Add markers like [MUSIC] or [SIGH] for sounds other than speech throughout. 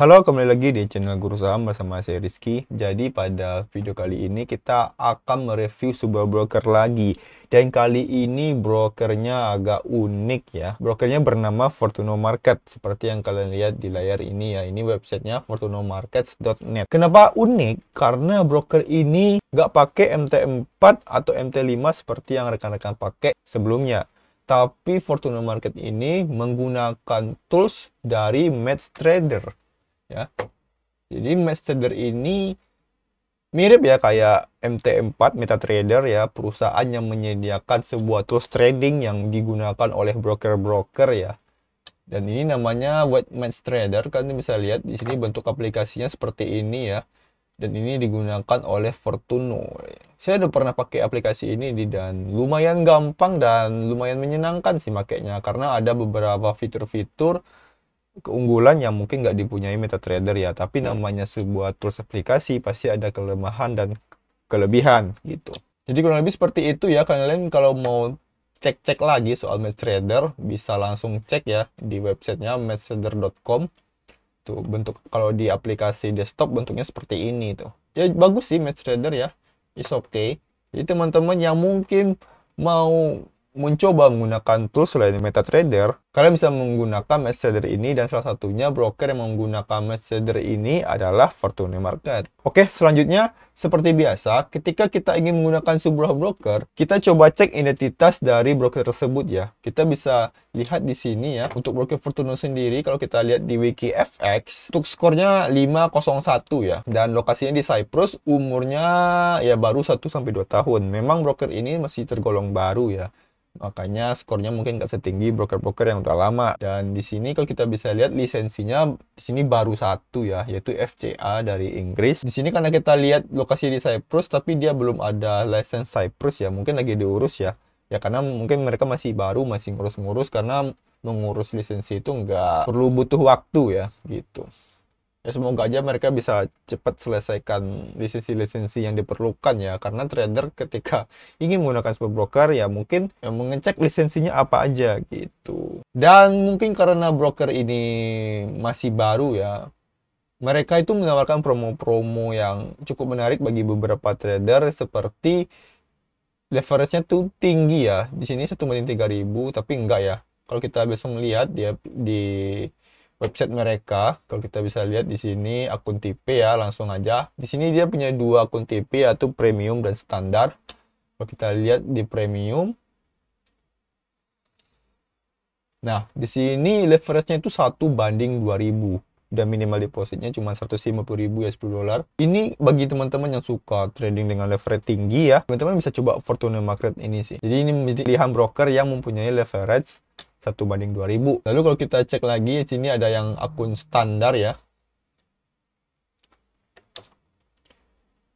Halo, kembali lagi di channel Guru Saham bersama saya Rizky. Jadi pada video kali ini kita akan mereview sebuah broker lagi. Dan kali ini brokernya agak unik ya. Brokernya bernama Fortuno Market. Seperti yang kalian lihat di layar ini ya. Ini websitenya fortunomarkets.net. Kenapa unik? Karena broker ini nggak pakai MT4 atau MT5 seperti yang rekan-rekan pakai sebelumnya tapi Fortuna Market ini menggunakan tools dari Trader ya. Jadi Match Trader ini mirip ya kayak MT4 MetaTrader ya, perusahaan yang menyediakan sebuah tools trading yang digunakan oleh broker-broker ya. Dan ini namanya White Match Trader kalian bisa lihat di sini bentuk aplikasinya seperti ini ya. Dan ini digunakan oleh Fortuno. Saya udah pernah pakai aplikasi ini di dan lumayan gampang dan lumayan menyenangkan sih makainya karena ada beberapa fitur-fitur keunggulan yang mungkin nggak dipunyai MetaTrader ya tapi iya. namanya sebuah tools aplikasi pasti ada kelemahan dan kelebihan gitu jadi kurang lebih seperti itu ya kalian kalau mau cek-cek lagi soal MetaTrader bisa langsung cek ya di websitenya metatrader.com tuh bentuk kalau di aplikasi desktop bentuknya seperti ini tuh ya bagus sih MetaTrader ya is okay jadi teman-teman yang mungkin mau mencoba menggunakan tools selain MetaTrader, kalian bisa menggunakan MetaTrader ini dan salah satunya broker yang menggunakan MetaTrader ini adalah Fortune Market. Oke, selanjutnya seperti biasa, ketika kita ingin menggunakan sebuah broker, kita coba cek identitas dari broker tersebut ya. Kita bisa lihat di sini ya, untuk broker Fortune sendiri kalau kita lihat di wiki FX, untuk skornya 501 ya dan lokasinya di Cyprus, umurnya ya baru 1 sampai 2 tahun. Memang broker ini masih tergolong baru ya. Makanya skornya mungkin nggak setinggi broker-broker yang udah lama. Dan di sini kalau kita bisa lihat lisensinya di sini baru satu ya, yaitu FCA dari Inggris. Di sini karena kita lihat lokasi di Cyprus, tapi dia belum ada license Cyprus ya, mungkin lagi diurus ya. Ya karena mungkin mereka masih baru, masih ngurus-ngurus karena mengurus lisensi itu nggak perlu butuh waktu ya gitu ya semoga aja mereka bisa cepat selesaikan lisensi-lisensi yang diperlukan ya karena trader ketika [LAUGHS] ingin menggunakan sebuah broker ya mungkin yang mengecek lisensinya apa aja gitu dan mungkin karena broker ini masih baru ya mereka itu menawarkan promo-promo yang cukup menarik bagi beberapa trader seperti leverage-nya tuh tinggi ya di sini satu menit tiga ribu tapi enggak ya kalau kita besok melihat dia di website mereka. Kalau kita bisa lihat di sini akun TP ya, langsung aja. Di sini dia punya dua akun TP yaitu premium dan standar. Kalau kita lihat di premium Nah, di sini leverage-nya itu 1 banding 2000 dan minimal depositnya cuma 150.000 ya 10 dolar. Ini bagi teman-teman yang suka trading dengan leverage tinggi ya, teman-teman bisa coba Fortune Market ini sih. Jadi ini pilihan broker yang mempunyai leverage 1 banding 2000. Lalu kalau kita cek lagi, sini ada yang akun standar ya.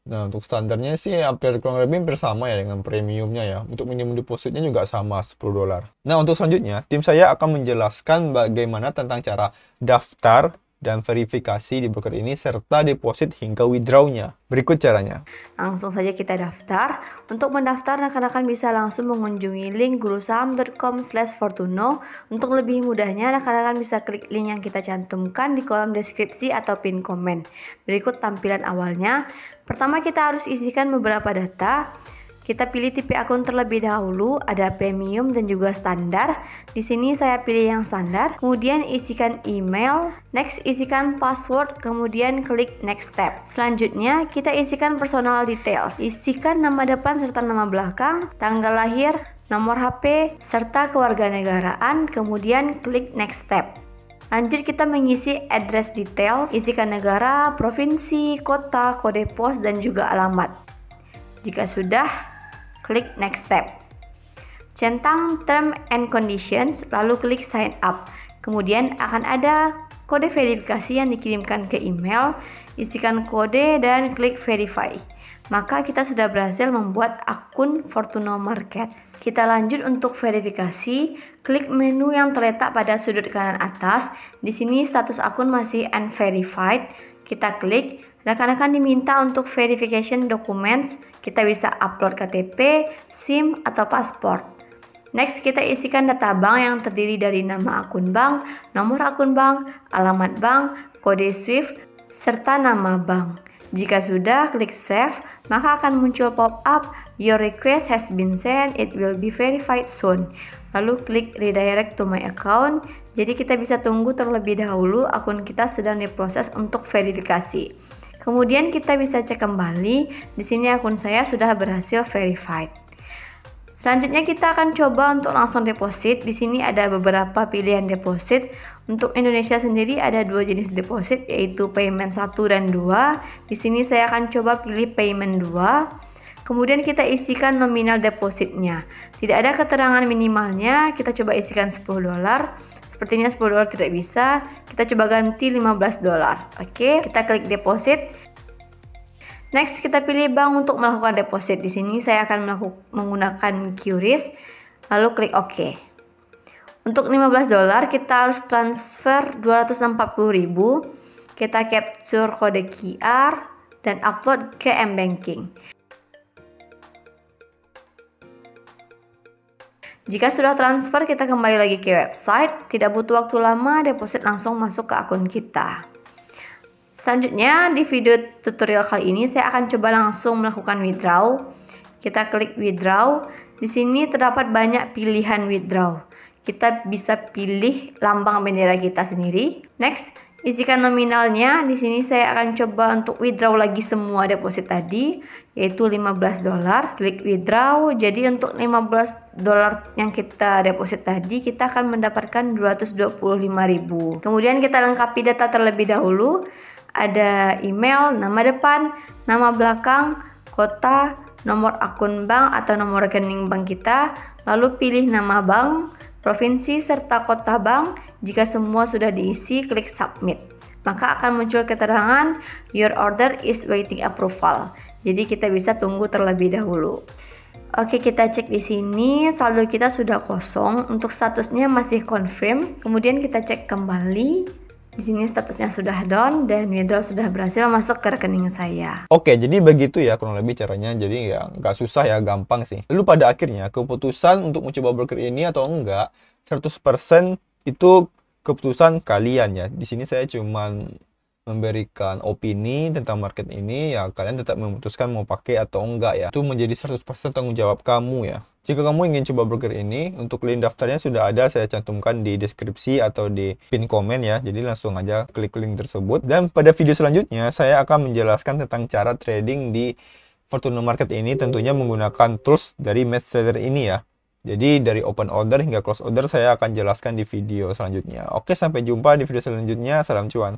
Nah, untuk standarnya sih hampir kurang lebih hampir sama ya dengan premiumnya ya. Untuk minimum depositnya juga sama 10 dolar. Nah, untuk selanjutnya, tim saya akan menjelaskan bagaimana tentang cara daftar dan verifikasi di broker ini serta deposit hingga withdrawnya. Berikut caranya. Langsung saja kita daftar. Untuk mendaftar, rekan-rekan bisa langsung mengunjungi link gurusaham.com slash fortuno. Untuk lebih mudahnya, rekan-rekan bisa klik link yang kita cantumkan di kolom deskripsi atau pin komen. Berikut tampilan awalnya. Pertama, kita harus isikan beberapa data. Kita pilih tipe akun terlebih dahulu, ada premium dan juga standar. Di sini saya pilih yang standar, kemudian isikan email, next isikan password, kemudian klik next step. Selanjutnya, kita isikan personal details. Isikan nama depan serta nama belakang, tanggal lahir, nomor HP, serta kewarganegaraan, kemudian klik next step. Lanjut kita mengisi address details, isikan negara, provinsi, kota, kode pos, dan juga alamat. Jika sudah, Klik next step. Centang term and conditions, lalu klik sign up. Kemudian akan ada kode verifikasi yang dikirimkan ke email, isikan kode dan klik verify. Maka kita sudah berhasil membuat akun Fortuno Markets. Kita lanjut untuk verifikasi, klik menu yang terletak pada sudut kanan atas. Di sini status akun masih unverified kita klik Rekan-rekan diminta untuk verification documents, kita bisa upload KTP, SIM, atau pasport. Next, kita isikan data bank yang terdiri dari nama akun bank, nomor akun bank, alamat bank, kode SWIFT, serta nama bank. Jika sudah, klik save, maka akan muncul pop-up, your request has been sent, it will be verified soon lalu klik redirect to my account. Jadi kita bisa tunggu terlebih dahulu akun kita sedang diproses untuk verifikasi. Kemudian kita bisa cek kembali, di sini akun saya sudah berhasil verified. Selanjutnya kita akan coba untuk langsung deposit. Di sini ada beberapa pilihan deposit. Untuk Indonesia sendiri ada dua jenis deposit yaitu payment 1 dan 2. Di sini saya akan coba pilih payment 2. Kemudian kita isikan nominal depositnya. Tidak ada keterangan minimalnya, kita coba isikan 10 dolar. Sepertinya 10 dolar tidak bisa, kita coba ganti 15 dolar. Oke, kita klik deposit. Next, kita pilih bank untuk melakukan deposit. Di sini saya akan menggunakan QRIS, lalu klik OK. Untuk 15 dolar kita harus transfer 240.000. Kita capture kode QR dan upload ke M-Banking. Jika sudah transfer, kita kembali lagi ke website. Tidak butuh waktu lama, deposit langsung masuk ke akun kita. Selanjutnya, di video tutorial kali ini, saya akan coba langsung melakukan withdraw. Kita klik withdraw. Di sini terdapat banyak pilihan withdraw. Kita bisa pilih lambang bendera kita sendiri. Next, Isikan nominalnya. Di sini saya akan coba untuk withdraw lagi semua deposit tadi, yaitu 15 dolar. Klik withdraw. Jadi untuk 15 dolar yang kita deposit tadi, kita akan mendapatkan ribu. Kemudian kita lengkapi data terlebih dahulu. Ada email, nama depan, nama belakang, kota, nomor akun bank atau nomor rekening bank kita, lalu pilih nama bank, provinsi, serta kota bank. Jika semua sudah diisi, klik submit. Maka akan muncul keterangan your order is waiting approval. Jadi kita bisa tunggu terlebih dahulu. Oke, kita cek di sini saldo kita sudah kosong, untuk statusnya masih confirm. Kemudian kita cek kembali di sini statusnya sudah down dan withdraw sudah berhasil masuk ke rekening saya. Oke, jadi begitu ya kurang lebih caranya. Jadi ya nggak susah ya, gampang sih. Lalu pada akhirnya keputusan untuk mencoba broker ini atau enggak 100% itu keputusan kalian ya. Di sini saya cuman memberikan opini tentang market ini ya kalian tetap memutuskan mau pakai atau enggak ya itu menjadi 100% tanggung jawab kamu ya jika kamu ingin coba broker ini, untuk link daftarnya sudah ada saya cantumkan di deskripsi atau di pin komen ya. Jadi langsung aja klik link tersebut. Dan pada video selanjutnya, saya akan menjelaskan tentang cara trading di Fortuna Market ini tentunya menggunakan tools dari match ini ya. Jadi dari open order hingga close order saya akan jelaskan di video selanjutnya. Oke, sampai jumpa di video selanjutnya. Salam cuan.